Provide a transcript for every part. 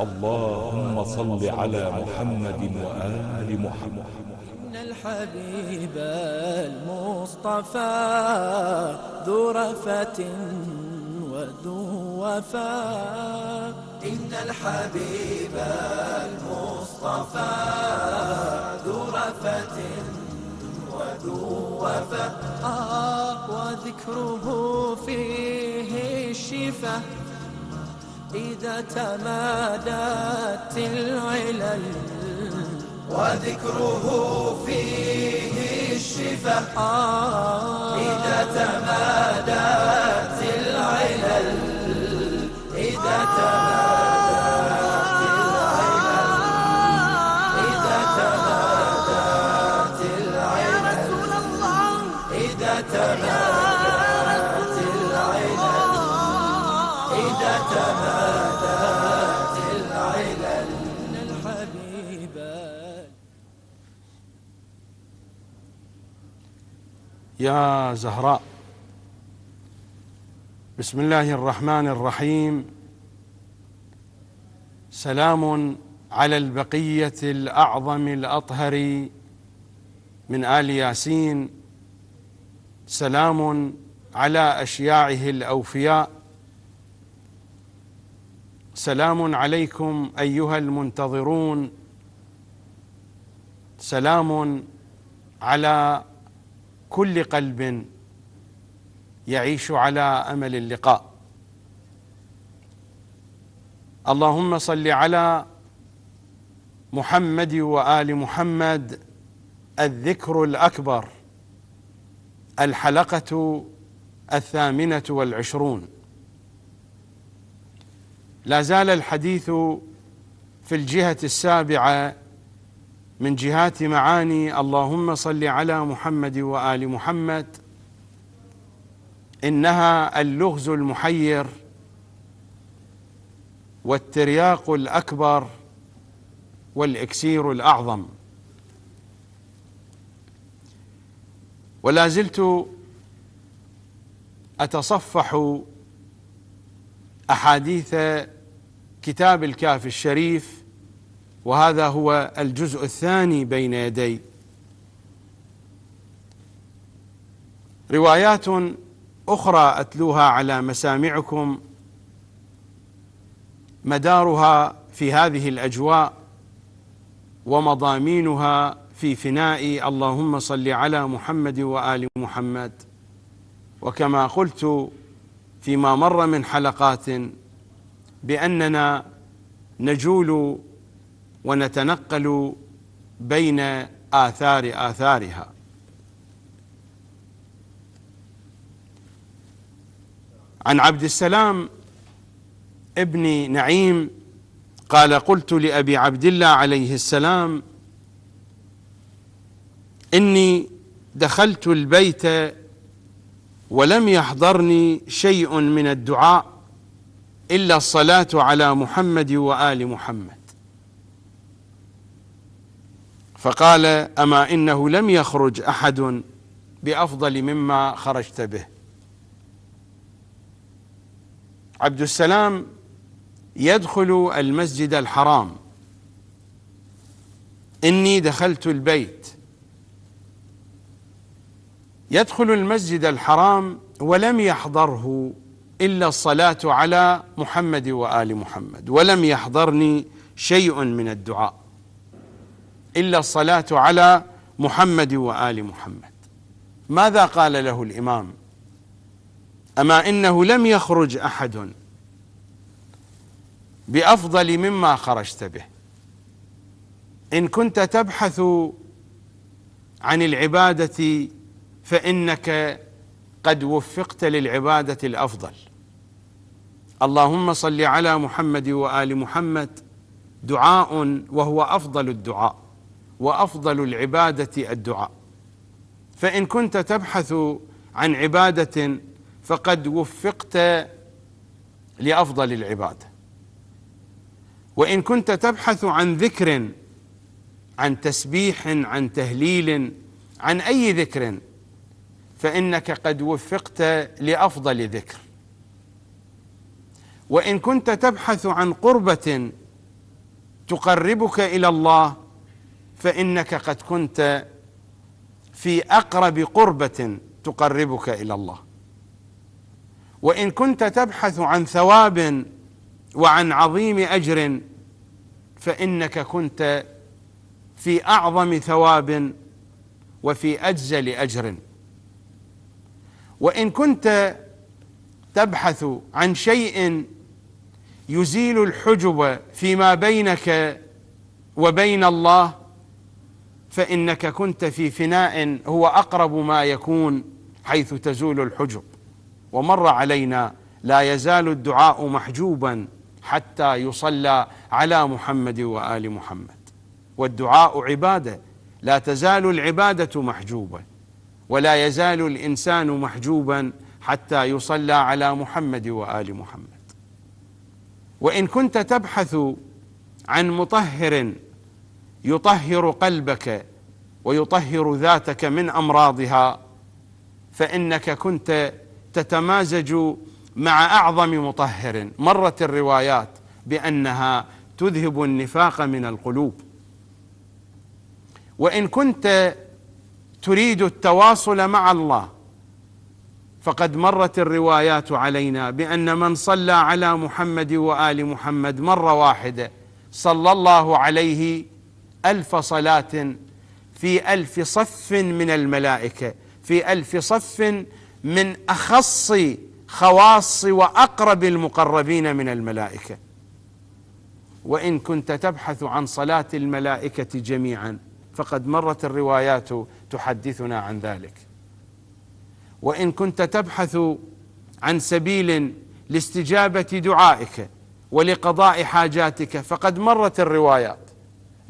اللهم صل على محمد وآل محمد إن الحبيب المصطفى ذو رفة وذو وفاء إن الحبيب المصطفى ذو رفة وذو وفاء آه وذكره فيه الشفاء إذا تمادت العلل وذكره فيه الشفاء إذا تمادت العلل إذا تمادت يا زهراء بسم الله الرحمن الرحيم سلام على البقيه الاعظم الاطهر من ال ياسين سلام على اشياعه الاوفياء سلام عليكم ايها المنتظرون سلام على كل قلب يعيش على امل اللقاء اللهم صل على محمد وال محمد الذكر الاكبر الحلقه الثامنه والعشرون لا زال الحديث في الجهه السابعه من جهات معاني اللهم صل على محمد وآل محمد إنها اللغز المحير والترياق الأكبر والإكسير الأعظم ولا زلت أتصفح أحاديث كتاب الكاف الشريف وهذا هو الجزء الثاني بين يدي روايات اخرى اتلوها على مسامعكم مدارها في هذه الاجواء ومضامينها في فناء اللهم صل على محمد وال محمد وكما قلت فيما مر من حلقات باننا نجول ونتنقل بين آثار آثارها عن عبد السلام ابن نعيم قال قلت لأبي عبد الله عليه السلام إني دخلت البيت ولم يحضرني شيء من الدعاء إلا الصلاة على محمد وآل محمد فقال أما إنه لم يخرج أحد بأفضل مما خرجت به عبد السلام يدخل المسجد الحرام إني دخلت البيت يدخل المسجد الحرام ولم يحضره إلا الصلاة على محمد وآل محمد ولم يحضرني شيء من الدعاء إلا الصلاة على محمد وآل محمد ماذا قال له الإمام أما إنه لم يخرج أحد بأفضل مما خرجت به إن كنت تبحث عن العبادة فإنك قد وفقت للعبادة الأفضل اللهم صل على محمد وآل محمد دعاء وهو أفضل الدعاء وافضل العباده الدعاء فان كنت تبحث عن عباده فقد وفقت لافضل العباده وان كنت تبحث عن ذكر عن تسبيح عن تهليل عن اي ذكر فانك قد وفقت لافضل ذكر وان كنت تبحث عن قربه تقربك الى الله فانك قد كنت في اقرب قربه تقربك الى الله وان كنت تبحث عن ثواب وعن عظيم اجر فانك كنت في اعظم ثواب وفي اجزل اجر وان كنت تبحث عن شيء يزيل الحجب فيما بينك وبين الله فإنك كنت في فناء هو أقرب ما يكون حيث تزول الحجب ومر علينا لا يزال الدعاء محجوبا حتى يصلى على محمد وآل محمد والدعاء عبادة لا تزال العبادة محجوبة ولا يزال الإنسان محجوبا حتى يصلى على محمد وآل محمد وإن كنت تبحث عن مطهر يطهر قلبك ويطهر ذاتك من امراضها فانك كنت تتمازج مع اعظم مطهر مرت الروايات بانها تذهب النفاق من القلوب وان كنت تريد التواصل مع الله فقد مرت الروايات علينا بان من صلى على محمد وال محمد مره واحده صلى الله عليه ألف صلاة في ألف صف من الملائكة في ألف صف من أخص خواص وأقرب المقربين من الملائكة وإن كنت تبحث عن صلاة الملائكة جميعا فقد مرت الروايات تحدثنا عن ذلك وإن كنت تبحث عن سبيل لاستجابة دعائك ولقضاء حاجاتك فقد مرت الروايات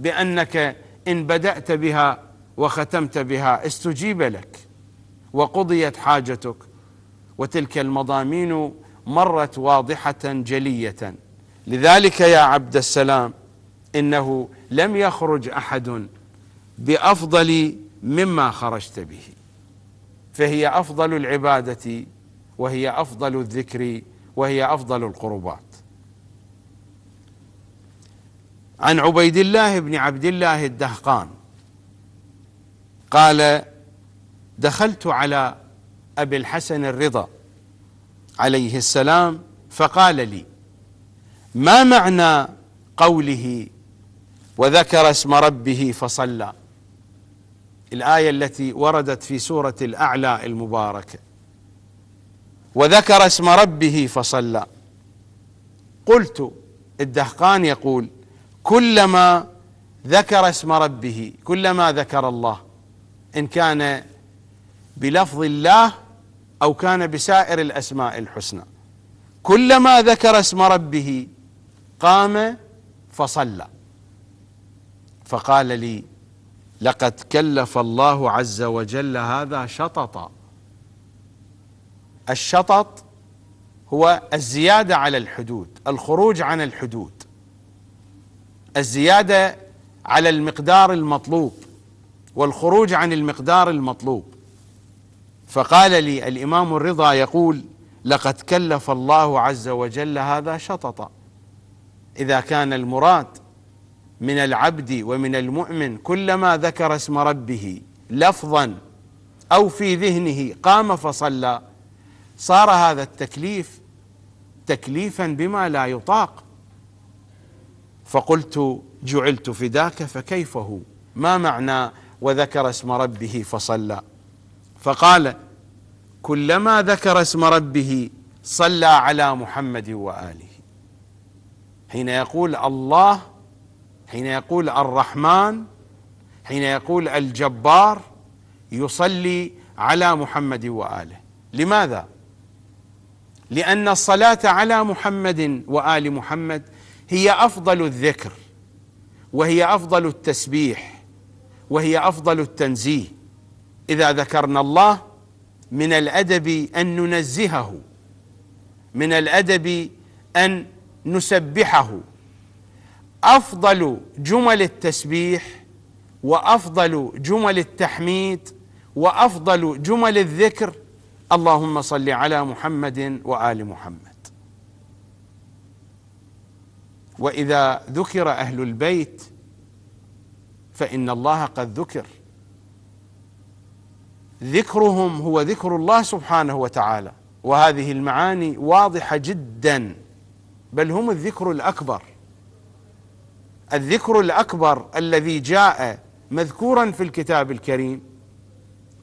بأنك إن بدأت بها وختمت بها استجيب لك وقضيت حاجتك وتلك المضامين مرت واضحة جلية لذلك يا عبد السلام إنه لم يخرج أحد بأفضل مما خرجت به فهي أفضل العبادة وهي أفضل الذكر وهي أفضل القربات عن عبيد الله بن عبد الله الدهقان قال دخلت على ابي الحسن الرضا عليه السلام فقال لي ما معنى قوله وذكر اسم ربه فصلى الايه التي وردت في سوره الاعلى المباركه وذكر اسم ربه فصلى قلت الدهقان يقول كلما ذكر اسم ربه كلما ذكر الله ان كان بلفظ الله او كان بسائر الاسماء الحسنى كلما ذكر اسم ربه قام فصلى فقال لي لقد كلف الله عز وجل هذا شططا الشطط هو الزياده على الحدود الخروج عن الحدود الزيادة على المقدار المطلوب والخروج عن المقدار المطلوب فقال لي الإمام الرضا يقول لقد كلف الله عز وجل هذا شططا إذا كان المراد من العبد ومن المؤمن كلما ذكر اسم ربه لفظا أو في ذهنه قام فصلى صار هذا التكليف تكليفا بما لا يطاق فقلت جعلت فداك فكيف هو ما معنى وذكر اسم ربه فصلى فقال كلما ذكر اسم ربه صلى على محمد واله حين يقول الله حين يقول الرحمن حين يقول الجبار يصلي على محمد واله لماذا لان الصلاه على محمد وال محمد هي افضل الذكر وهي افضل التسبيح وهي افضل التنزيه اذا ذكرنا الله من الادب ان ننزهه من الادب ان نسبحه افضل جمل التسبيح وافضل جمل التحميد وافضل جمل الذكر اللهم صل على محمد وال محمد واذا ذكر اهل البيت فان الله قد ذكر ذكرهم هو ذكر الله سبحانه وتعالى وهذه المعاني واضحه جدا بل هم الذكر الاكبر الذكر الاكبر الذي جاء مذكورا في الكتاب الكريم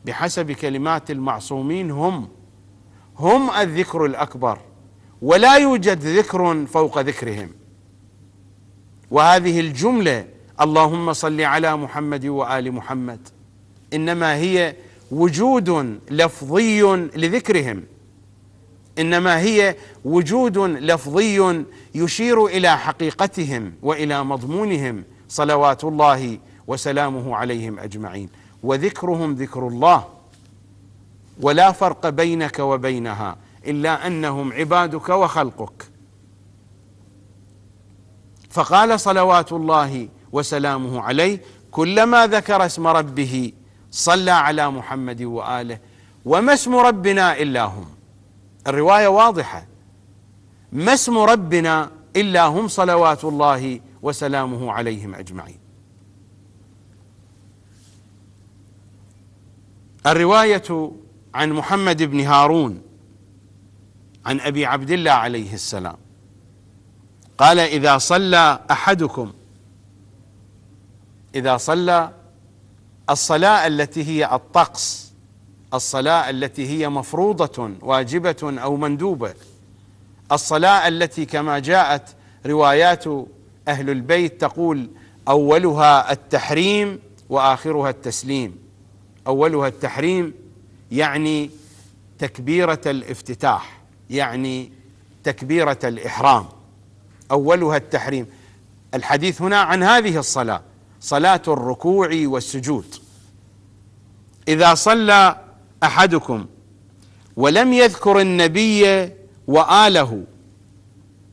بحسب كلمات المعصومين هم هم الذكر الاكبر ولا يوجد ذكر فوق ذكرهم وهذه الجمله اللهم صل على محمد وال محمد انما هي وجود لفظي لذكرهم انما هي وجود لفظي يشير الى حقيقتهم والى مضمونهم صلوات الله وسلامه عليهم اجمعين وذكرهم ذكر الله ولا فرق بينك وبينها الا انهم عبادك وخلقك فقال صلوات الله وسلامه عليه كلما ذكر اسم ربه صلى على محمد واله وما اسم ربنا الا هم الروايه واضحه ما اسم ربنا الا هم صلوات الله وسلامه عليهم اجمعين الروايه عن محمد بن هارون عن ابي عبد الله عليه السلام قال إذا صلى أحدكم إذا صلى الصلاة التي هي الطقس الصلاة التي هي مفروضة واجبة أو مندوبة الصلاة التي كما جاءت روايات أهل البيت تقول أولها التحريم وآخرها التسليم أولها التحريم يعني تكبيرة الافتتاح يعني تكبيرة الإحرام أولها التحريم الحديث هنا عن هذه الصلاة صلاة الركوع والسجود إذا صلى أحدكم ولم يذكر النبي وآله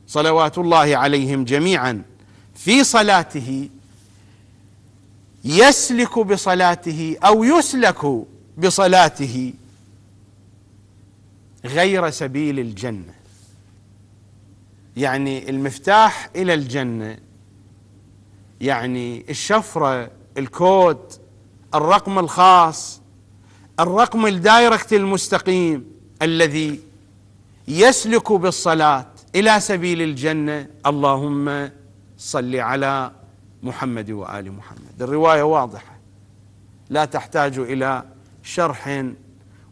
صلوات الله عليهم جميعا في صلاته يسلك بصلاته او يسلك بصلاته غير سبيل الجنه يعني المفتاح إلى الجنة يعني الشفرة الكود الرقم الخاص الرقم الدايركت المستقيم الذي يسلك بالصلاة إلى سبيل الجنة اللهم صل على محمد وآل محمد الرواية واضحة لا تحتاج إلى شرح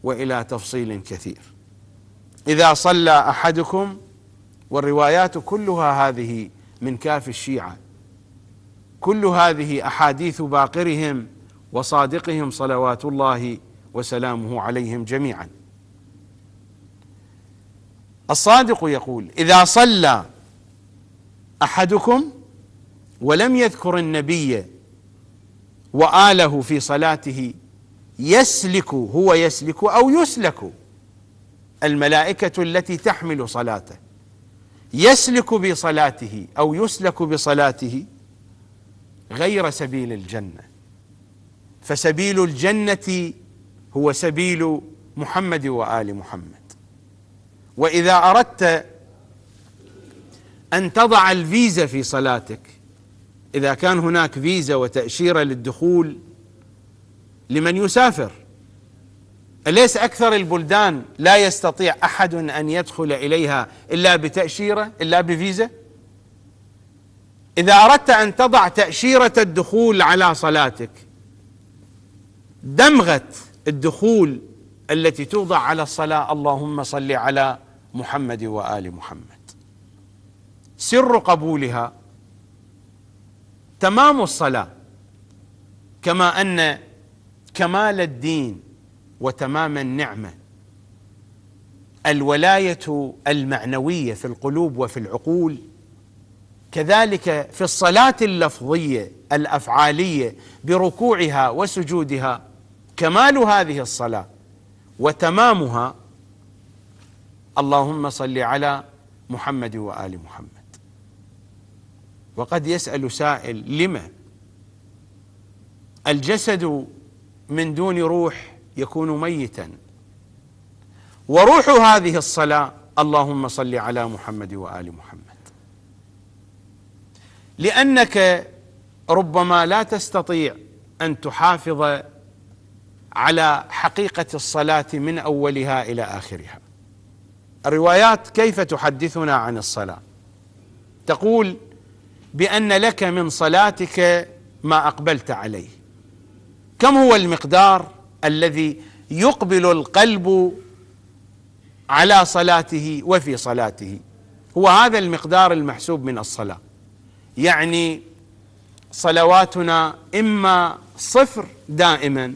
وإلى تفصيل كثير إذا صلى أحدكم والروايات كلها هذه من كاف الشيعة كل هذه أحاديث باقرهم وصادقهم صلوات الله وسلامه عليهم جميعا الصادق يقول إذا صلى أحدكم ولم يذكر النبي وآله في صلاته يسلك هو يسلك أو يسلك الملائكة التي تحمل صلاته يسلك بصلاته أو يسلك بصلاته غير سبيل الجنة فسبيل الجنة هو سبيل محمد وآل محمد وإذا أردت أن تضع الفيزا في صلاتك إذا كان هناك فيزا وتأشيرة للدخول لمن يسافر أليس أكثر البلدان لا يستطيع أحد أن يدخل إليها إلا بتأشيرة إلا بفيزا إذا أردت أن تضع تأشيرة الدخول على صلاتك دمغة الدخول التي توضع على الصلاة اللهم صل على محمد وآل محمد سر قبولها تمام الصلاة كما أن كمال الدين وتمام النعمه الولايه المعنويه في القلوب وفي العقول كذلك في الصلاه اللفظيه الافعاليه بركوعها وسجودها كمال هذه الصلاه وتمامها اللهم صل على محمد وال محمد وقد يسال سائل لم الجسد من دون روح يكون ميتا وروح هذه الصلاه اللهم صل على محمد وال محمد لانك ربما لا تستطيع ان تحافظ على حقيقه الصلاه من اولها الى اخرها الروايات كيف تحدثنا عن الصلاه تقول بان لك من صلاتك ما اقبلت عليه كم هو المقدار الذي يقبل القلب على صلاته وفي صلاته هو هذا المقدار المحسوب من الصلاة يعني صلواتنا إما صفر دائما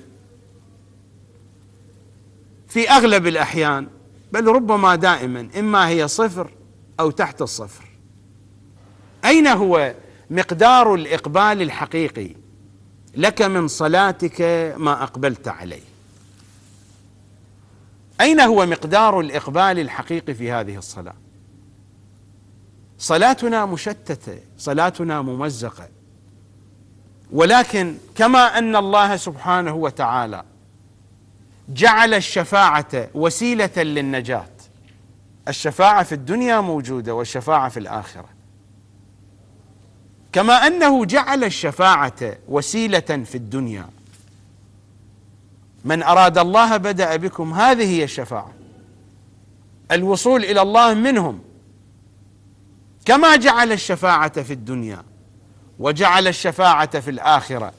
في أغلب الأحيان بل ربما دائما إما هي صفر أو تحت الصفر أين هو مقدار الإقبال الحقيقي لك من صلاتك ما اقبلت عليه اين هو مقدار الاقبال الحقيقي في هذه الصلاه صلاتنا مشتته صلاتنا ممزقه ولكن كما ان الله سبحانه وتعالى جعل الشفاعه وسيله للنجاه الشفاعه في الدنيا موجوده والشفاعه في الاخره كما انه جعل الشفاعه وسيله في الدنيا من اراد الله بدا بكم هذه هي الشفاعه الوصول الى الله منهم كما جعل الشفاعه في الدنيا وجعل الشفاعه في الاخره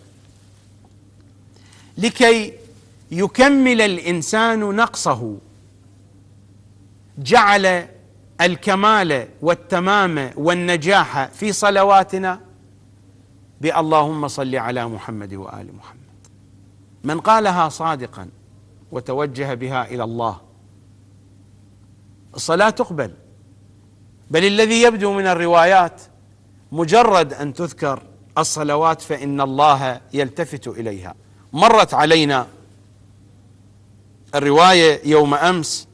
لكي يكمل الانسان نقصه جعل الكمال والتمام والنجاح في صلواتنا باللهم صل على محمد وآل محمد من قالها صادقا وتوجه بها إلى الله الصلاة تقبل بل الذي يبدو من الروايات مجرد أن تذكر الصلوات فإن الله يلتفت إليها مرت علينا الرواية يوم أمس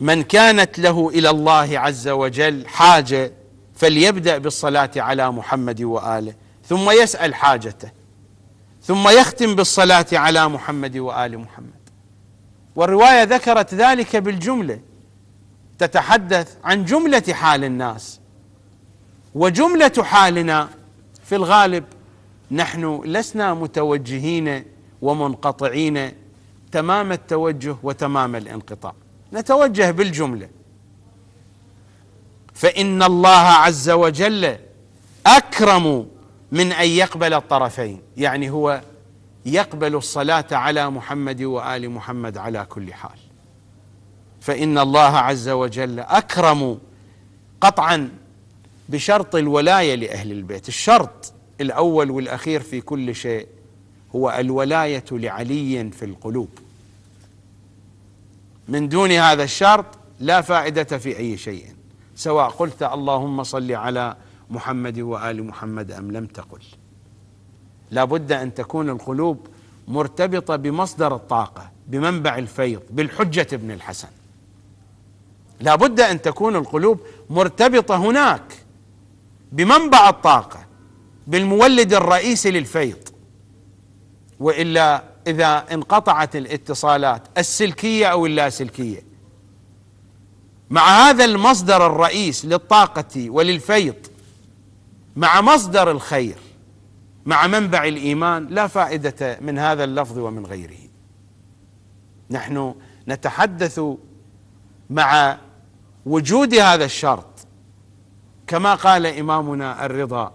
من كانت له الى الله عز وجل حاجه فليبدا بالصلاه على محمد واله ثم يسال حاجته ثم يختم بالصلاه على محمد وال محمد والروايه ذكرت ذلك بالجمله تتحدث عن جمله حال الناس وجمله حالنا في الغالب نحن لسنا متوجهين ومنقطعين تمام التوجه وتمام الانقطاع نتوجه بالجمله فان الله عز وجل اكرم من ان يقبل الطرفين يعني هو يقبل الصلاه على محمد وال محمد على كل حال فان الله عز وجل اكرم قطعا بشرط الولايه لاهل البيت الشرط الاول والاخير في كل شيء هو الولايه لعلي في القلوب من دون هذا الشرط لا فائدة في أي شيء سواء قلت اللهم صل على محمد وآل محمد أم لم تقل لا بد أن تكون القلوب مرتبطة بمصدر الطاقة بمنبع الفيض بالحجة ابن الحسن لا بد أن تكون القلوب مرتبطة هناك بمنبع الطاقة بالمولد الرئيسي للفيض وإلا إذا انقطعت الاتصالات السلكية أو اللاسلكية مع هذا المصدر الرئيس للطاقة وللفيض مع مصدر الخير مع منبع الإيمان لا فائدة من هذا اللفظ ومن غيره نحن نتحدث مع وجود هذا الشرط كما قال إمامنا الرضا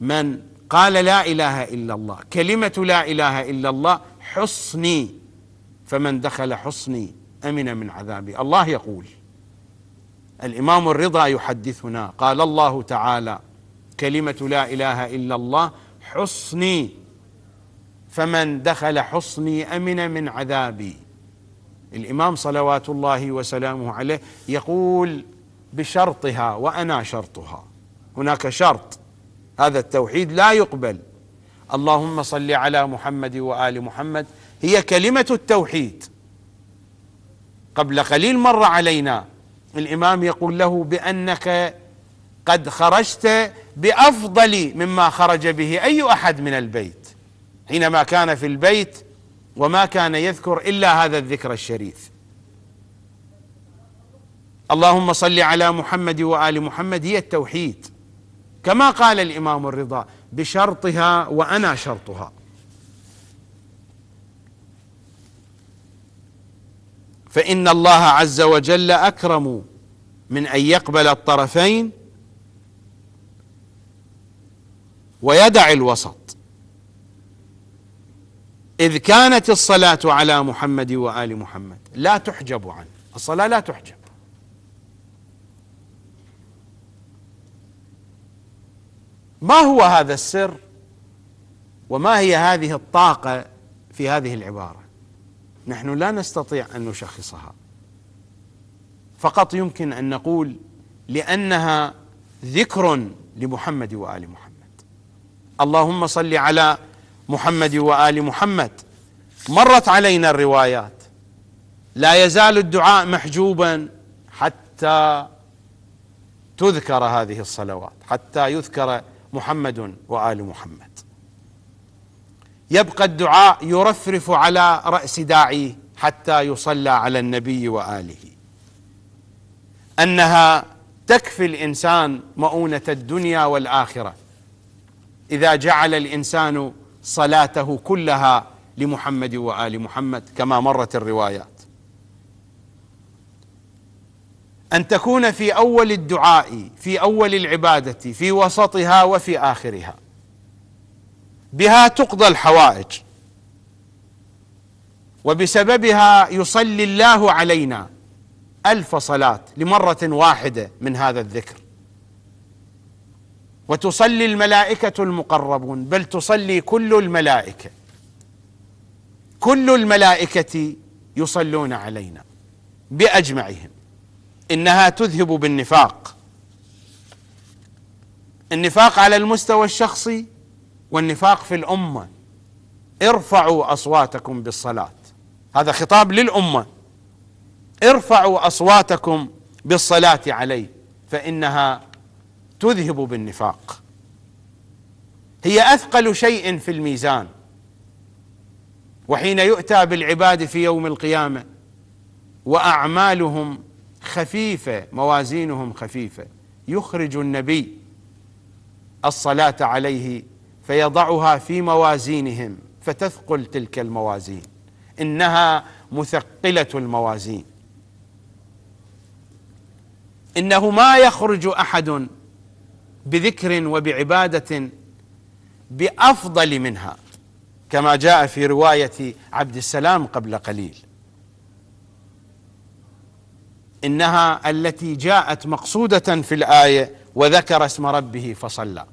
من قال لا اله الا الله كلمه لا اله الا الله حصني فمن دخل حصني امن من عذابي الله يقول الامام الرضا يحدثنا قال الله تعالى كلمه لا اله الا الله حصني فمن دخل حصني امن من عذابي الامام صلوات الله وسلامه عليه يقول بشرطها وانا شرطها هناك شرط هذا التوحيد لا يقبل اللهم صل على محمد وآل محمد هي كلمة التوحيد قبل قليل مر علينا الإمام يقول له بأنك قد خرجت بأفضل مما خرج به أي أحد من البيت حينما كان في البيت وما كان يذكر إلا هذا الذكر الشريف اللهم صل على محمد وآل محمد هي التوحيد كما قال الإمام الرضا بشرطها وأنا شرطها فإن الله عز وجل أكرم من أن يقبل الطرفين ويدع الوسط إذ كانت الصلاة على محمد وآل محمد لا تحجب عنه الصلاة لا تحجب ما هو هذا السر وما هي هذه الطاقه في هذه العباره نحن لا نستطيع ان نشخصها فقط يمكن ان نقول لانها ذكر لمحمد وال محمد اللهم صل على محمد وال محمد مرت علينا الروايات لا يزال الدعاء محجوبا حتى تذكر هذه الصلوات حتى يذكر محمد وال محمد يبقى الدعاء يرفرف على راس داعيه حتى يصلى على النبي واله انها تكفي الانسان مؤونه الدنيا والاخره اذا جعل الانسان صلاته كلها لمحمد وال محمد كما مرت الروايه ان تكون في اول الدعاء في اول العباده في وسطها وفي اخرها بها تقضى الحوائج وبسببها يصلي الله علينا الف صلاه لمره واحده من هذا الذكر وتصلي الملائكه المقربون بل تصلي كل الملائكه كل الملائكه يصلون علينا باجمعهم إنها تذهب بالنفاق النفاق على المستوى الشخصي والنفاق في الأمة ارفعوا أصواتكم بالصلاة هذا خطاب للأمة ارفعوا أصواتكم بالصلاة عليه فإنها تذهب بالنفاق هي أثقل شيء في الميزان وحين يؤتى بالعباد في يوم القيامة وأعمالهم خفيفة موازينهم خفيفة يخرج النبي الصلاة عليه فيضعها في موازينهم فتثقل تلك الموازين إنها مثقلة الموازين إنه ما يخرج أحد بذكر وبعبادة بأفضل منها كما جاء في رواية عبد السلام قبل قليل انها التي جاءت مقصوده في الايه وذكر اسم ربه فصلى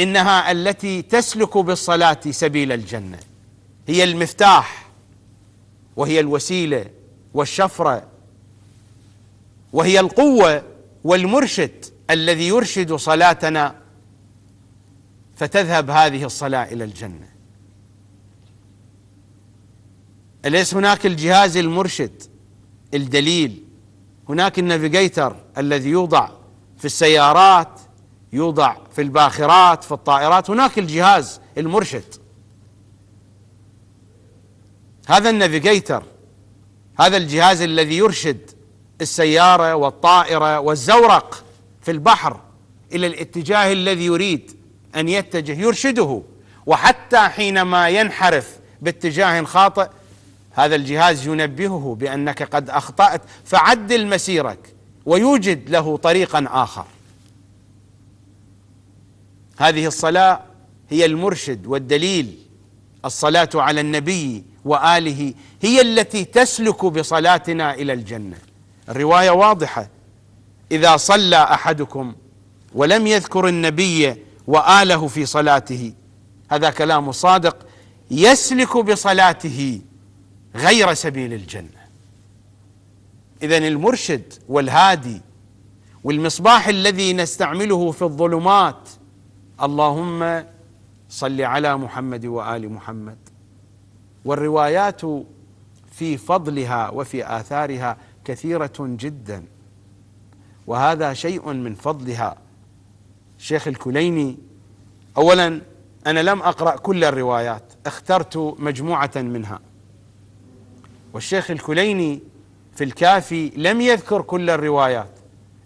انها التي تسلك بالصلاه سبيل الجنه هي المفتاح وهي الوسيله والشفره وهي القوه والمرشد الذي يرشد صلاتنا فتذهب هذه الصلاه الى الجنه اليس هناك الجهاز المرشد الدليل هناك النافيجيتر الذي يوضع في السيارات يوضع في الباخرات في الطائرات هناك الجهاز المرشد هذا النافيجيتر هذا الجهاز الذي يرشد السياره والطائره والزورق في البحر الى الاتجاه الذي يريد ان يتجه يرشده وحتى حينما ينحرف باتجاه خاطئ هذا الجهاز ينبهه بأنك قد أخطأت فعدل مسيرك ويوجد له طريقا آخر هذه الصلاة هي المرشد والدليل الصلاة على النبي وآله هي التي تسلك بصلاتنا إلى الجنة الرواية واضحة إذا صلى أحدكم ولم يذكر النبي وآله في صلاته هذا كلام صادق يسلك بصلاته غير سبيل الجنه اذا المرشد والهادي والمصباح الذي نستعمله في الظلمات اللهم صل على محمد وال محمد والروايات في فضلها وفي اثارها كثيره جدا وهذا شيء من فضلها الشيخ الكليني اولا انا لم اقرا كل الروايات اخترت مجموعه منها والشيخ الكليني في الكافي لم يذكر كل الروايات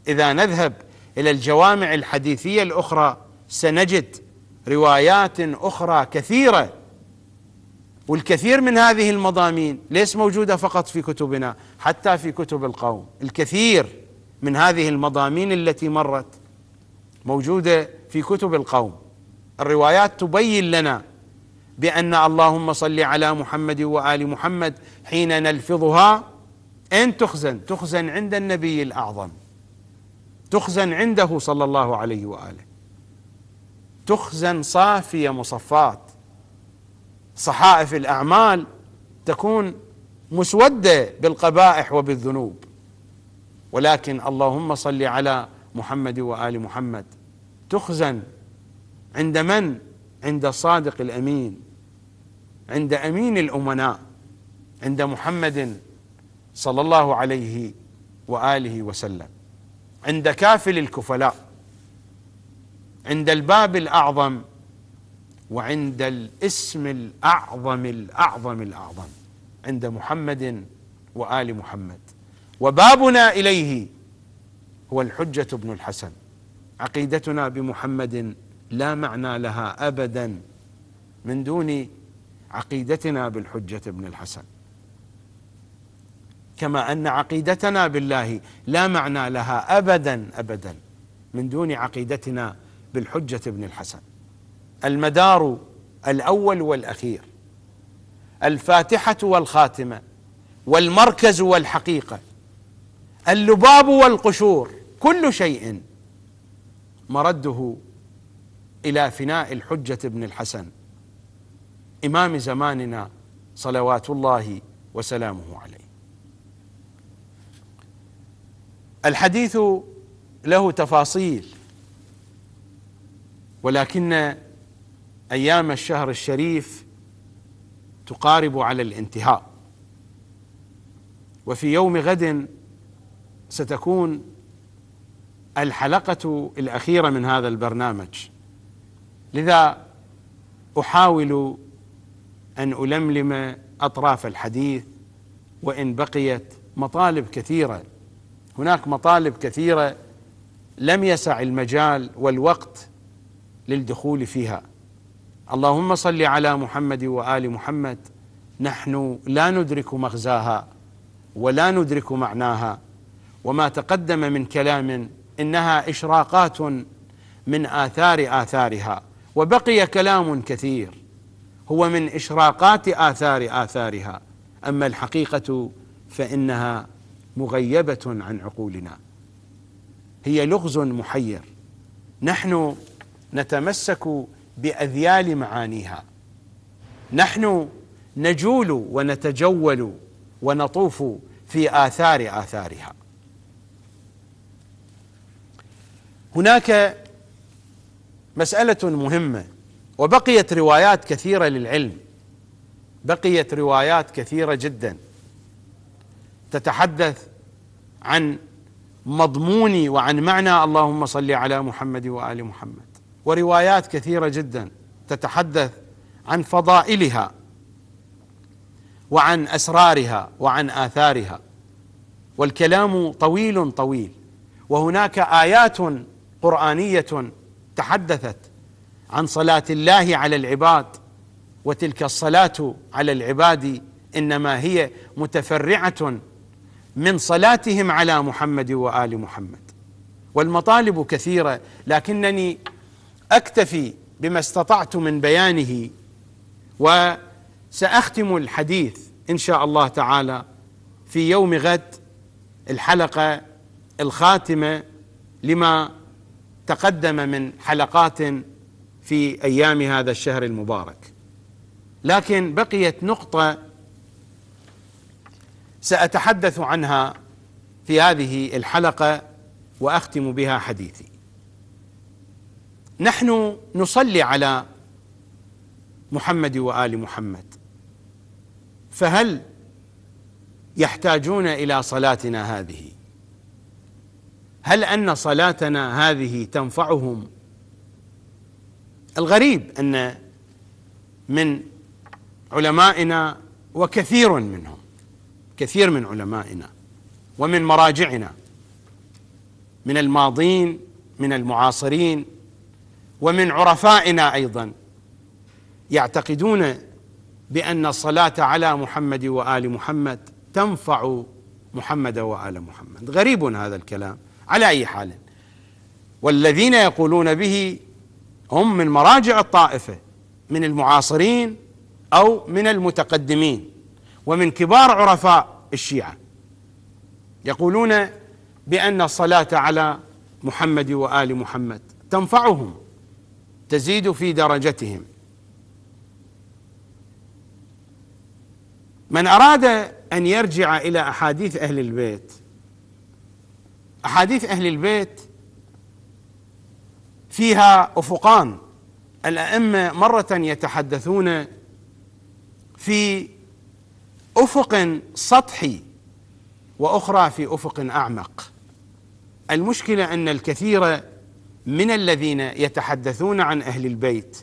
إذا نذهب إلى الجوامع الحديثية الأخرى سنجد روايات أخرى كثيرة والكثير من هذه المضامين ليس موجودة فقط في كتبنا حتى في كتب القوم الكثير من هذه المضامين التي مرت موجودة في كتب القوم الروايات تبين لنا بأن اللهم صل على محمد وآل محمد حين نلفظها أين تخزن تخزن عند النبي الأعظم تخزن عنده صلى الله عليه وآله تخزن صافية مصفات صحائف الأعمال تكون مسودة بالقبائح وبالذنوب ولكن اللهم صل على محمد وآل محمد تخزن عند من؟ عند الصادق الأمين عند امين الامناء عند محمد صلى الله عليه واله وسلم عند كافل الكفلاء عند الباب الاعظم وعند الاسم الاعظم الاعظم الاعظم عند محمد وال محمد وبابنا اليه هو الحجه بن الحسن عقيدتنا بمحمد لا معنى لها ابدا من دون عقيدتنا بالحجة ابن الحسن كما أن عقيدتنا بالله لا معنى لها أبدا أبدا من دون عقيدتنا بالحجة ابن الحسن المدار الأول والأخير الفاتحة والخاتمة والمركز والحقيقة اللباب والقشور كل شيء مرده إلى فناء الحجة ابن الحسن إمام زماننا صلوات الله وسلامه عليه الحديث له تفاصيل ولكن ايام الشهر الشريف تقارب على الانتهاء وفي يوم غد ستكون الحلقه الاخيره من هذا البرنامج لذا احاول أن ألملم أطراف الحديث وإن بقيت مطالب كثيرة هناك مطالب كثيرة لم يسع المجال والوقت للدخول فيها اللهم صل على محمد وآل محمد نحن لا ندرك مغزاها ولا ندرك معناها وما تقدم من كلام إنها إشراقات من آثار آثارها وبقي كلام كثير هو من إشراقات آثار آثارها أما الحقيقة فإنها مغيبة عن عقولنا هي لغز محير نحن نتمسك بأذيال معانيها نحن نجول ونتجول ونطوف في آثار آثارها هناك مسألة مهمة وبقيت روايات كثيرة للعلم بقيت روايات كثيرة جدا تتحدث عن مضمون وعن معنى اللهم صل على محمد وآل محمد وروايات كثيرة جدا تتحدث عن فضائلها وعن أسرارها وعن آثارها والكلام طويل طويل وهناك آيات قرآنية تحدثت عن صلاة الله على العباد وتلك الصلاة على العباد إنما هي متفرعة من صلاتهم على محمد وآل محمد والمطالب كثيرة لكنني أكتفي بما استطعت من بيانه وسأختم الحديث إن شاء الله تعالى في يوم غد الحلقة الخاتمة لما تقدم من حلقات في ايام هذا الشهر المبارك لكن بقيت نقطه ساتحدث عنها في هذه الحلقه واختم بها حديثي نحن نصلي على محمد وال محمد فهل يحتاجون الى صلاتنا هذه هل ان صلاتنا هذه تنفعهم الغريب ان من علمائنا وكثير منهم كثير من علمائنا ومن مراجعنا من الماضين من المعاصرين ومن عرفائنا ايضا يعتقدون بان الصلاه على محمد وال محمد تنفع محمد وال محمد غريب هذا الكلام على اي حال والذين يقولون به هم من مراجع الطائفة من المعاصرين أو من المتقدمين ومن كبار عرفاء الشيعة يقولون بأن الصلاة على محمد وآل محمد تنفعهم تزيد في درجتهم من أراد أن يرجع إلى أحاديث أهل البيت أحاديث أهل البيت فيها أفقان الأئمة مرة يتحدثون في أفق سطحي وأخرى في أفق أعمق المشكلة أن الكثير من الذين يتحدثون عن أهل البيت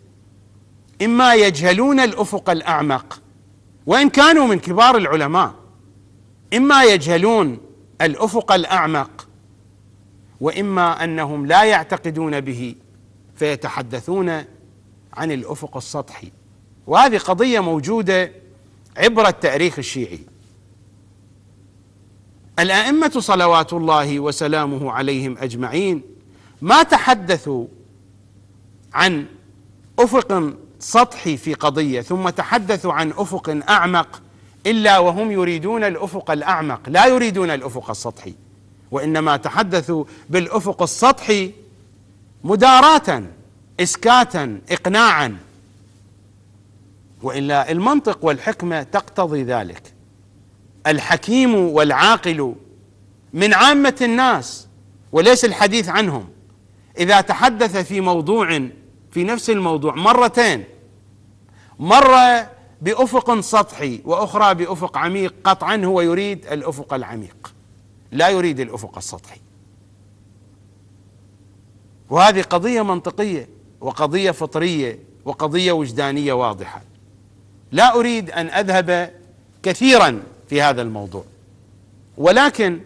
إما يجهلون الأفق الأعمق وإن كانوا من كبار العلماء إما يجهلون الأفق الأعمق وإما أنهم لا يعتقدون به فيتحدثون عن الافق السطحي وهذه قضيه موجوده عبر التاريخ الشيعي الائمه صلوات الله وسلامه عليهم اجمعين ما تحدثوا عن افق سطحي في قضيه ثم تحدثوا عن افق اعمق الا وهم يريدون الافق الاعمق لا يريدون الافق السطحي وانما تحدثوا بالافق السطحي مداراة اسكاتا اقناعا والا المنطق والحكمه تقتضي ذلك الحكيم والعاقل من عامه الناس وليس الحديث عنهم اذا تحدث في موضوع في نفس الموضوع مرتين مره بافق سطحي واخرى بافق عميق قطعا هو يريد الافق العميق لا يريد الافق السطحي وهذه قضية منطقية وقضية فطرية وقضية وجدانية واضحة لا أريد أن أذهب كثيرا في هذا الموضوع ولكن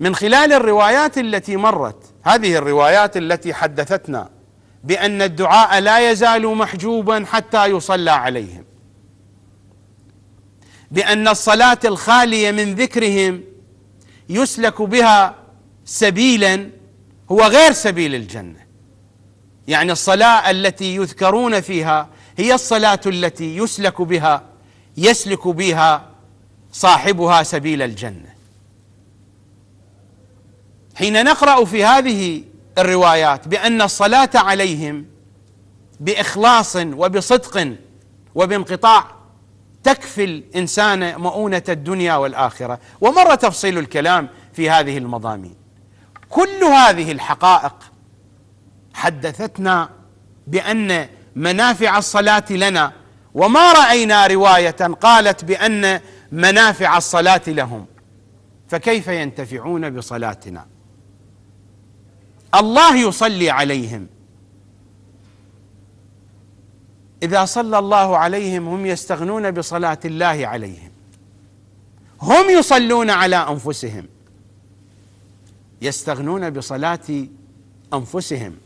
من خلال الروايات التي مرت هذه الروايات التي حدثتنا بأن الدعاء لا يزال محجوبا حتى يصلى عليهم بأن الصلاة الخالية من ذكرهم يسلك بها سبيلا هو غير سبيل الجنه يعني الصلاه التي يذكرون فيها هي الصلاه التي يسلك بها يسلك بها صاحبها سبيل الجنه حين نقرا في هذه الروايات بان الصلاه عليهم باخلاص وبصدق وبانقطاع تكفي الانسان مؤونه الدنيا والاخره ومر تفصيل الكلام في هذه المضامين كل هذه الحقائق حدثتنا بان منافع الصلاه لنا وما راينا روايه قالت بان منافع الصلاه لهم فكيف ينتفعون بصلاتنا الله يصلي عليهم اذا صلى الله عليهم هم يستغنون بصلاه الله عليهم هم يصلون على انفسهم يستغنون بصلاة أنفسهم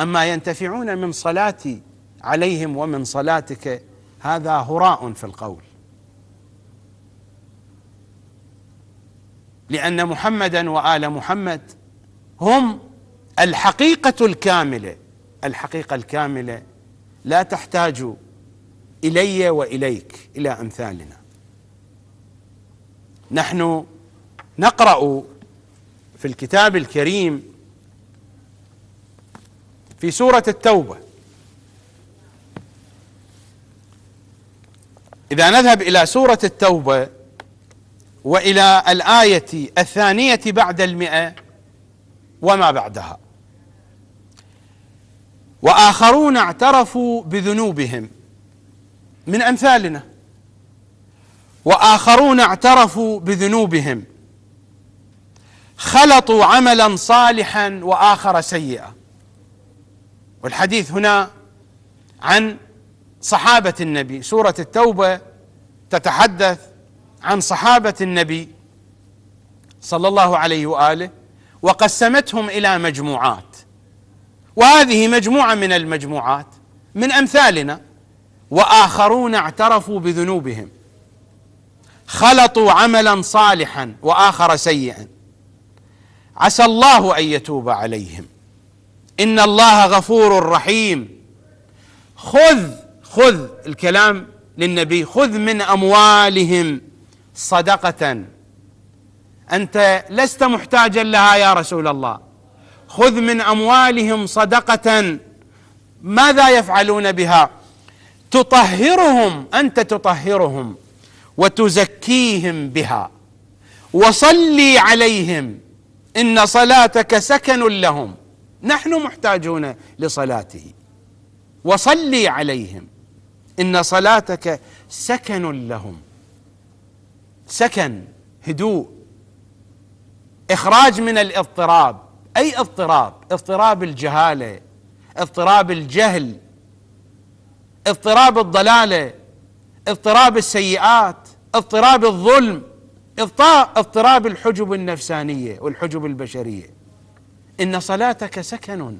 أما ينتفعون من صلاتي عليهم ومن صلاتك هذا هراء في القول لأن محمدا وآل محمد هم الحقيقة الكاملة الحقيقة الكاملة لا تحتاج إلي وإليك إلى أمثالنا نحن نقرأ في الكتاب الكريم في سورة التوبة إذا نذهب إلى سورة التوبة وإلى الآية الثانية بعد المئة وما بعدها وآخرون اعترفوا بذنوبهم من أمثالنا وآخرون اعترفوا بذنوبهم خلطوا عملا صالحا واخر سيئا والحديث هنا عن صحابه النبي سوره التوبه تتحدث عن صحابه النبي صلى الله عليه واله وقسمتهم الى مجموعات وهذه مجموعه من المجموعات من امثالنا واخرون اعترفوا بذنوبهم خلطوا عملا صالحا واخر سيئا عسى الله ان يتوب عليهم ان الله غفور رحيم خذ خذ الكلام للنبي خذ من اموالهم صدقه انت لست محتاجا لها يا رسول الله خذ من اموالهم صدقه ماذا يفعلون بها تطهرهم انت تطهرهم وتزكيهم بها وصلي عليهم إن صلاتك سكن لهم نحن محتاجون لصلاته وصلي عليهم إن صلاتك سكن لهم سكن هدوء إخراج من الاضطراب أي اضطراب اضطراب الجهالة اضطراب الجهل اضطراب الضلاله اضطراب السيئات اضطراب الظلم اضطراب الحجب النفسانية والحجب البشرية إن صلاتك سكن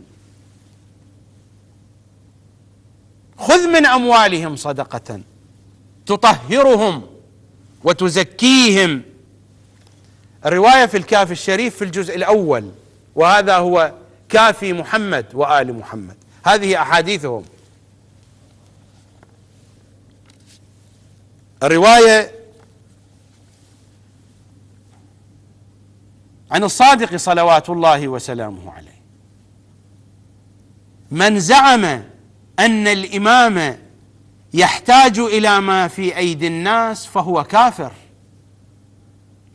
خذ من أموالهم صدقة تطهرهم وتزكيهم الرواية في الكافي الشريف في الجزء الأول وهذا هو كافي محمد وآل محمد هذه أحاديثهم الرواية عن الصادق صلوات الله وسلامه عليه من زعم ان الامام يحتاج الى ما في ايدي الناس فهو كافر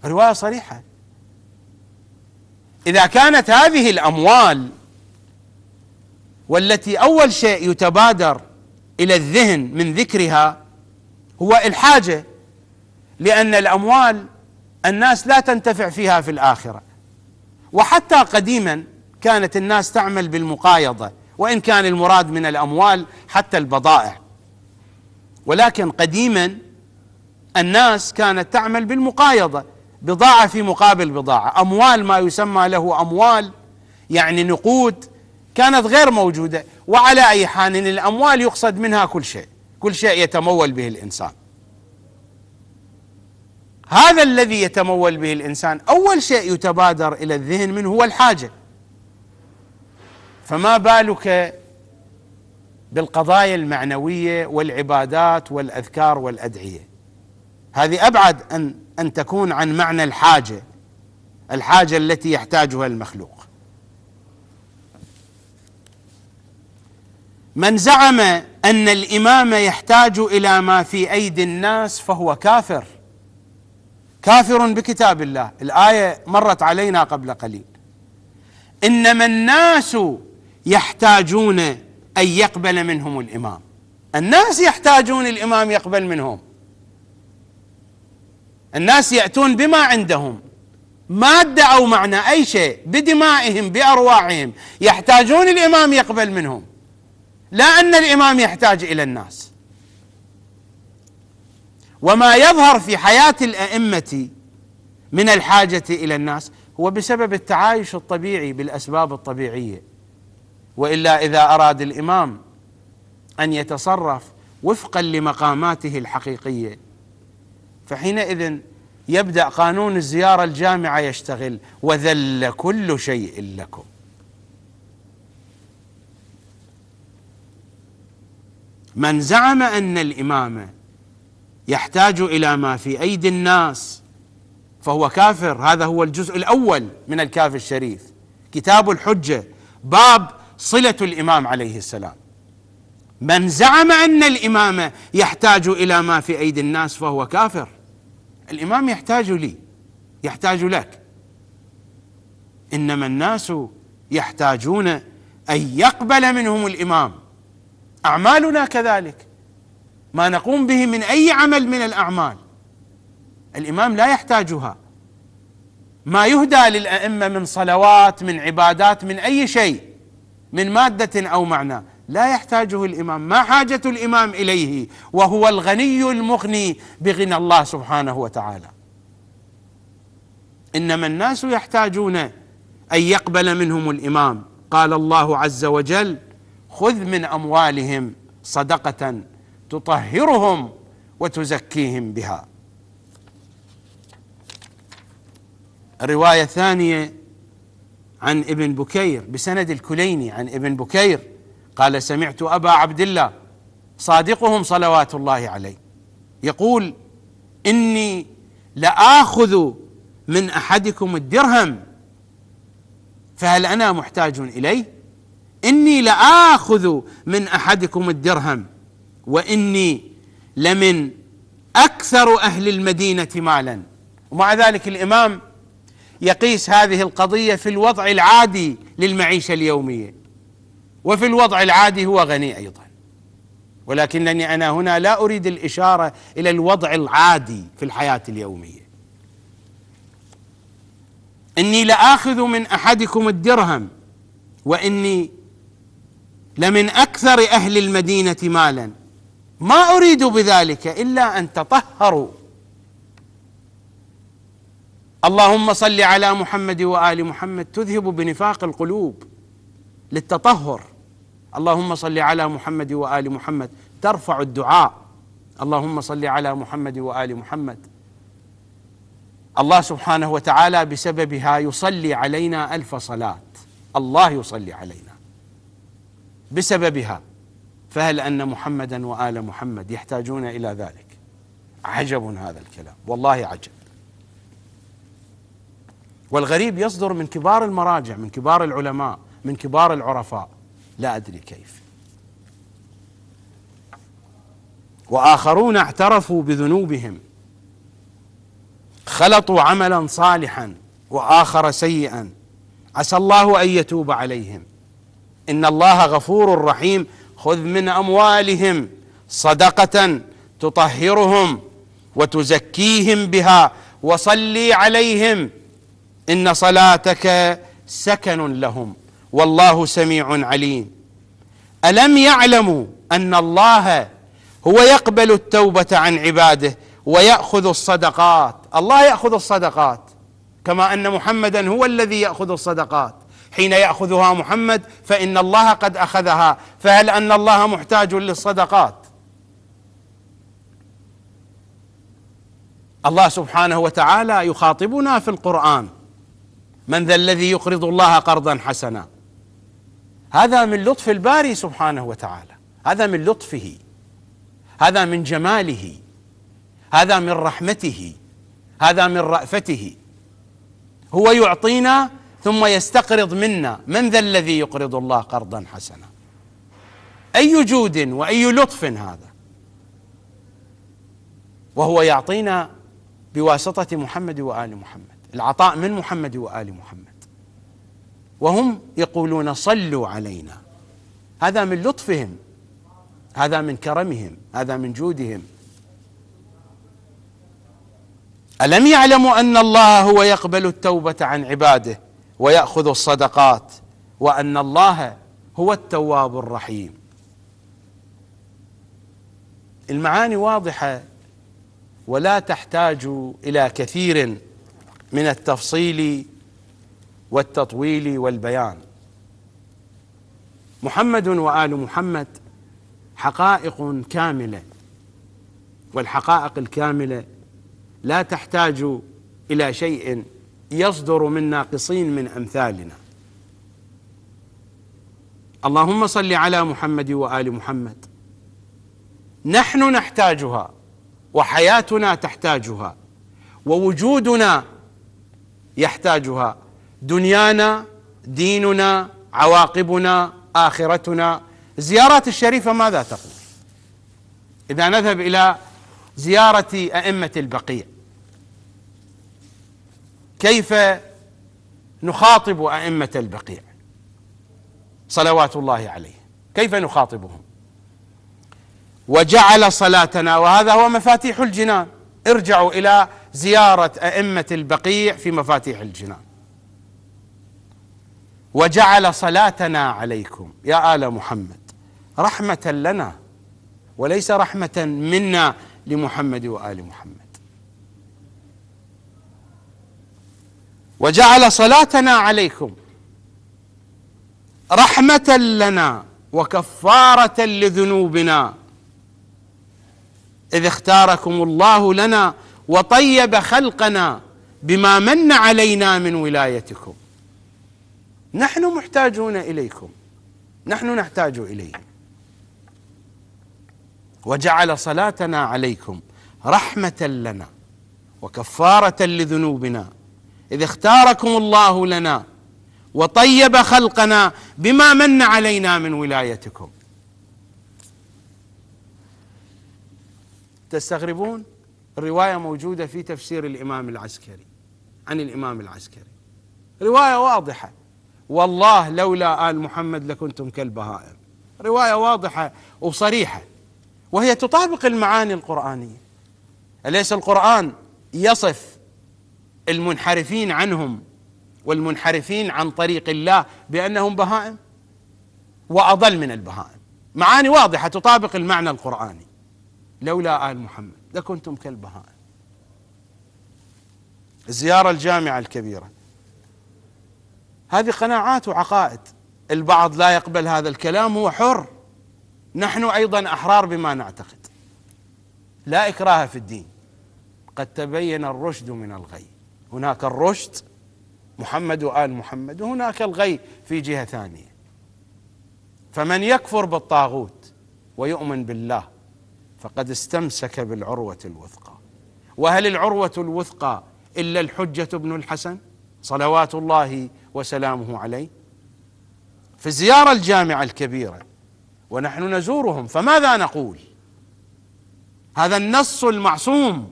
روايه صريحه اذا كانت هذه الاموال والتي اول شيء يتبادر الى الذهن من ذكرها هو الحاجه لان الاموال الناس لا تنتفع فيها في الاخره وحتى قديما كانت الناس تعمل بالمقايضه وان كان المراد من الاموال حتى البضائع ولكن قديما الناس كانت تعمل بالمقايضه بضاعه في مقابل بضاعه اموال ما يسمى له اموال يعني نقود كانت غير موجوده وعلى اي حال الاموال يقصد منها كل شيء كل شيء يتمول به الانسان هذا الذي يتمول به الانسان اول شيء يتبادر الى الذهن منه هو الحاجه فما بالك بالقضايا المعنويه والعبادات والاذكار والادعيه هذه ابعد ان ان تكون عن معنى الحاجه الحاجه التي يحتاجها المخلوق من زعم ان الامام يحتاج الى ما في ايدي الناس فهو كافر كافر بكتاب الله الايه مرت علينا قبل قليل انما الناس يحتاجون ان يقبل منهم الامام الناس يحتاجون الامام يقبل منهم الناس ياتون بما عندهم ماده او معنى اي شيء بدمائهم بارواحهم يحتاجون الامام يقبل منهم لا ان الامام يحتاج الى الناس وما يظهر في حياة الأئمة من الحاجة إلى الناس هو بسبب التعايش الطبيعي بالأسباب الطبيعية وإلا إذا أراد الإمام أن يتصرف وفقا لمقاماته الحقيقية فحينئذ يبدأ قانون الزيارة الجامعة يشتغل وذل كل شيء لكم من زعم أن الإمامة يحتاج الى ما في ايدي الناس فهو كافر هذا هو الجزء الاول من الكافر الشريف كتاب الحجه باب صله الامام عليه السلام من زعم ان الامامه يحتاج الى ما في ايدي الناس فهو كافر الامام يحتاج لي يحتاج لك انما الناس يحتاجون ان يقبل منهم الامام اعمالنا كذلك ما نقوم به من أي عمل من الأعمال الإمام لا يحتاجها ما يهدى للأئمة من صلوات من عبادات من أي شيء من مادة أو معنى لا يحتاجه الإمام ما حاجة الإمام إليه وهو الغني المغني بغنى الله سبحانه وتعالى إنما الناس يحتاجون أن يقبل منهم الإمام قال الله عز وجل خذ من أموالهم صدقة تطهرهم وتزكيهم بها الرواية الثانية عن ابن بكير بسند الكليني عن ابن بكير قال سمعت أبا عبد الله صادقهم صلوات الله عليه يقول إني لآخذ من أحدكم الدرهم فهل أنا محتاج إليه إني لآخذ من أحدكم الدرهم واني لمن اكثر اهل المدينه مالا ومع ذلك الامام يقيس هذه القضيه في الوضع العادي للمعيشه اليوميه وفي الوضع العادي هو غني ايضا ولكنني انا هنا لا اريد الاشاره الى الوضع العادي في الحياه اليوميه اني لاخذ من احدكم الدرهم واني لمن اكثر اهل المدينه مالا ما اريد بذلك الا ان تطهروا اللهم صل على محمد وال محمد تذهب بنفاق القلوب للتطهر اللهم صل على محمد وال محمد ترفع الدعاء اللهم صل على محمد وال محمد الله سبحانه وتعالى بسببها يصلي علينا الف صلاه الله يصلي علينا بسببها فهل أن محمدا وآل محمد يحتاجون إلى ذلك عجب هذا الكلام والله عجب والغريب يصدر من كبار المراجع من كبار العلماء من كبار العرفاء لا أدري كيف وآخرون اعترفوا بذنوبهم خلطوا عملا صالحا وآخر سيئا عسى الله أن يتوب عليهم إن الله غفور رحيم خذ من اموالهم صدقه تطهرهم وتزكيهم بها وصلي عليهم ان صلاتك سكن لهم والله سميع عليم الم يعلموا ان الله هو يقبل التوبه عن عباده وياخذ الصدقات الله ياخذ الصدقات كما ان محمدا هو الذي ياخذ الصدقات حين ياخذها محمد فان الله قد اخذها فهل ان الله محتاج للصدقات الله سبحانه وتعالى يخاطبنا في القران من ذا الذي يقرض الله قرضا حسنا هذا من لطف الباري سبحانه وتعالى هذا من لطفه هذا من جماله هذا من رحمته هذا من رأفته هو يعطينا ثم يستقرض منا من ذا الذي يقرض الله قرضا حسنا أي جود وأي لطف هذا وهو يعطينا بواسطة محمد وآل محمد العطاء من محمد وآل محمد وهم يقولون صلوا علينا هذا من لطفهم هذا من كرمهم هذا من جودهم ألم يعلموا أن الله هو يقبل التوبة عن عباده ويأخذ الصدقات وأن الله هو التواب الرحيم المعاني واضحة ولا تحتاج إلى كثير من التفصيل والتطويل والبيان محمد وآل محمد حقائق كاملة والحقائق الكاملة لا تحتاج إلى شيء يصدر من ناقصين من امثالنا اللهم صل على محمد وال محمد نحن نحتاجها وحياتنا تحتاجها ووجودنا يحتاجها دنيانا ديننا عواقبنا اخرتنا زيارات الشريفه ماذا تقول اذا نذهب الى زياره ائمه البقيع كيف نخاطب أئمة البقيع صلوات الله عليه كيف نخاطبهم وجعل صلاتنا وهذا هو مفاتيح الجنان ارجعوا إلى زيارة أئمة البقيع في مفاتيح الجنان وجعل صلاتنا عليكم يا آل محمد رحمة لنا وليس رحمة منا لمحمد وآل محمد وجعل صلاتنا عليكم رحمة لنا وكفارة لذنوبنا إذ اختاركم الله لنا وطيب خلقنا بما من علينا من ولايتكم نحن محتاجون إليكم نحن نحتاج إليه وجعل صلاتنا عليكم رحمة لنا وكفارة لذنوبنا إذ اختاركم الله لنا وطيب خلقنا بما من علينا من ولايتكم تستغربون الرواية موجودة في تفسير الإمام العسكري عن الإمام العسكري رواية واضحة والله لولا آل محمد لكنتم كالبهائم رواية واضحة وصريحة وهي تطابق المعاني القرآنية أليس القرآن يصف المنحرفين عنهم والمنحرفين عن طريق الله بأنهم بهائم وأضل من البهائم معاني واضحة تطابق المعنى القرآني لولا آل محمد لكنتم كالبهائم الزيارة الجامعة الكبيرة هذه قناعات وعقائد البعض لا يقبل هذا الكلام هو حر نحن أيضا أحرار بما نعتقد لا إكراه في الدين قد تبين الرشد من الغي هناك الرشد محمد وآل محمد وهناك الغي في جهة ثانية فمن يكفر بالطاغوت ويؤمن بالله فقد استمسك بالعروة الوثقى وهل العروة الوثقى إلا الحجة بن الحسن صلوات الله وسلامه عليه في الزيارة الجامعة الكبيرة ونحن نزورهم فماذا نقول هذا النص المعصوم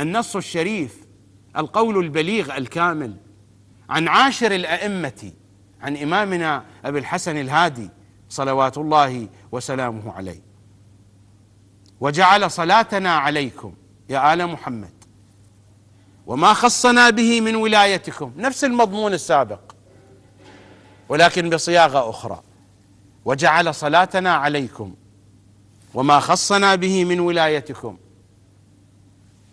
النص الشريف القول البليغ الكامل عن عاشر الأئمة عن إمامنا أبي الحسن الهادي صلوات الله وسلامه عليه وجعل صلاتنا عليكم يا آل محمد وما خصنا به من ولايتكم نفس المضمون السابق ولكن بصياغة أخرى وجعل صلاتنا عليكم وما خصنا به من ولايتكم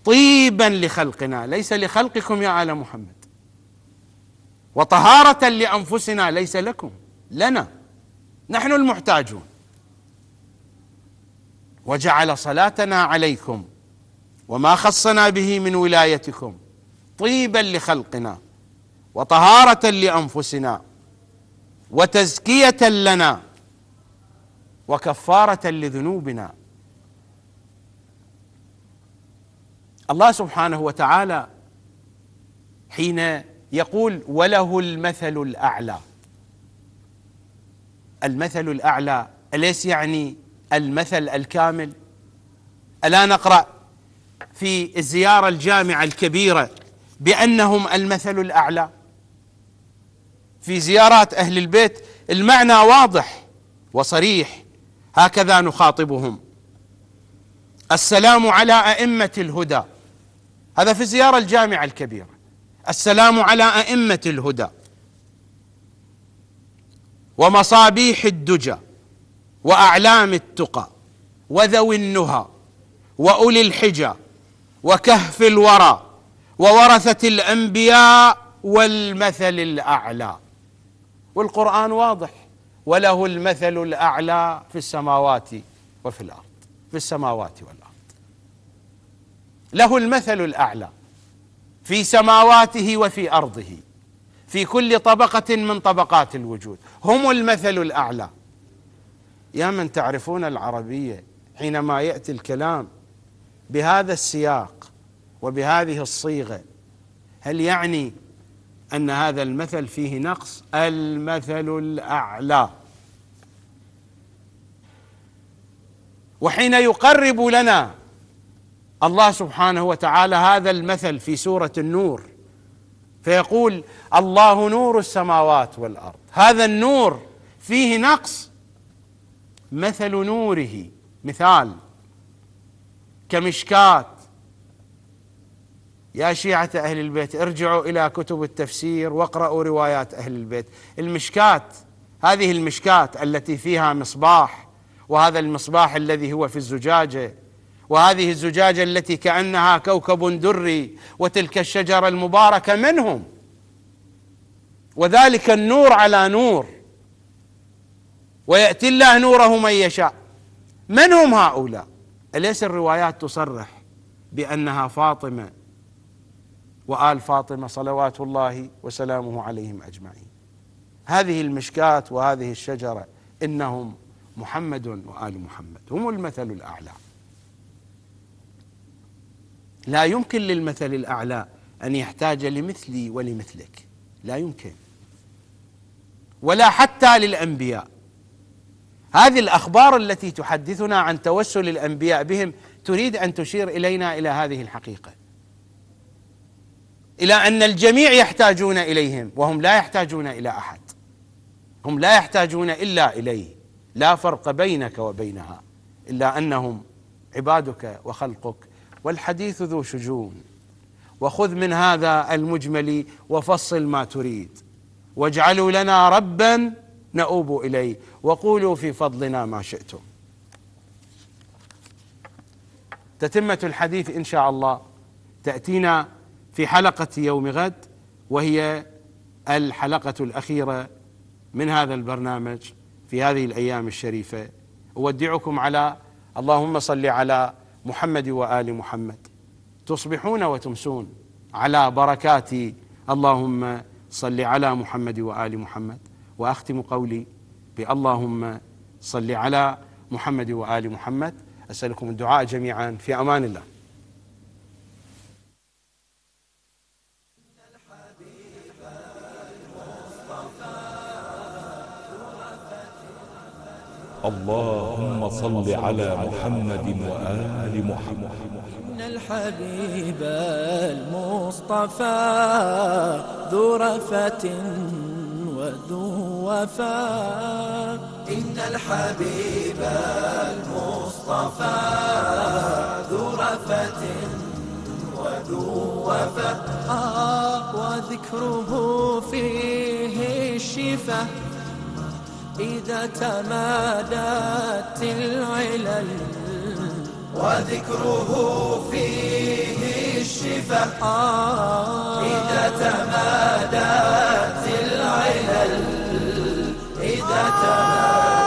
طيبا لخلقنا ليس لخلقكم يا آل محمد وطهارة لأنفسنا ليس لكم لنا نحن المحتاجون وجعل صلاتنا عليكم وما خصنا به من ولايتكم طيبا لخلقنا وطهارة لأنفسنا وتزكية لنا وكفارة لذنوبنا الله سبحانه وتعالى حين يقول وله المثل الأعلى المثل الأعلى أليس يعني المثل الكامل ألا نقرأ في الزيارة الجامعة الكبيرة بأنهم المثل الأعلى في زيارات أهل البيت المعنى واضح وصريح هكذا نخاطبهم السلام على أئمة الهدى هذا في زيارة الجامعة الكبيرة السلام على أئمة الهدى ومصابيح الدجى وأعلام التقى وذوي النهى وأولي الحجى وكهف الورى وورثة الأنبياء والمثل الأعلى والقرآن واضح وله المثل الأعلى في السماوات وفي الأرض في السماوات والأرض له المثل الاعلى في سماواته وفي ارضه في كل طبقه من طبقات الوجود هم المثل الاعلى يا من تعرفون العربيه حينما ياتي الكلام بهذا السياق وبهذه الصيغه هل يعني ان هذا المثل فيه نقص المثل الاعلى وحين يقرب لنا الله سبحانه وتعالى هذا المثل في سوره النور فيقول الله نور السماوات والارض هذا النور فيه نقص مثل نوره مثال كمشكات يا شيعة أهل البيت ارجعوا إلى كتب التفسير واقرأوا روايات أهل البيت المشكات هذه المشكات التي فيها مصباح وهذا المصباح الذي هو في الزجاجة وهذه الزجاجة التي كأنها كوكب دري وتلك الشجرة المباركة منهم وذلك النور على نور ويأتي الله نوره من يشاء من هم هؤلاء أليس الروايات تصرح بأنها فاطمة وآل فاطمة صلوات الله وسلامه عليهم أجمعين هذه المشكاة وهذه الشجرة إنهم محمد وآل محمد هم المثل الأعلى لا يمكن للمثل الأعلى أن يحتاج لمثلي ولمثلك لا يمكن ولا حتى للأنبياء هذه الأخبار التي تحدثنا عن توسل الأنبياء بهم تريد أن تشير إلينا إلى هذه الحقيقة إلى أن الجميع يحتاجون إليهم وهم لا يحتاجون إلى أحد هم لا يحتاجون إلا إليه لا فرق بينك وبينها إلا أنهم عبادك وخلقك والحديث ذو شجون وخذ من هذا المجمل وفصل ما تريد واجعلوا لنا ربا نؤوب اليه وقولوا في فضلنا ما شئتم تتمه الحديث ان شاء الله تاتينا في حلقه يوم غد وهي الحلقه الاخيره من هذا البرنامج في هذه الايام الشريفه اودعكم على اللهم صل على محمد وآل محمد تصبحون وتمسون على بركات اللهم صل على محمد وآل محمد وأختم قولي باللهم صل على محمد وآل محمد أسألكم الدعاء جميعا في أمان الله اللهم صل على محمد وآل محمد إن الحبيب المصطفى ذو رفة وذو وفاء إن الحبيب المصطفى ذو رفة وذو وفاء آه وذكره فيه الشفاء إذا تمادت العلل وذكره فيه الشفاء آه إذا تمادت العلل إذا تمادت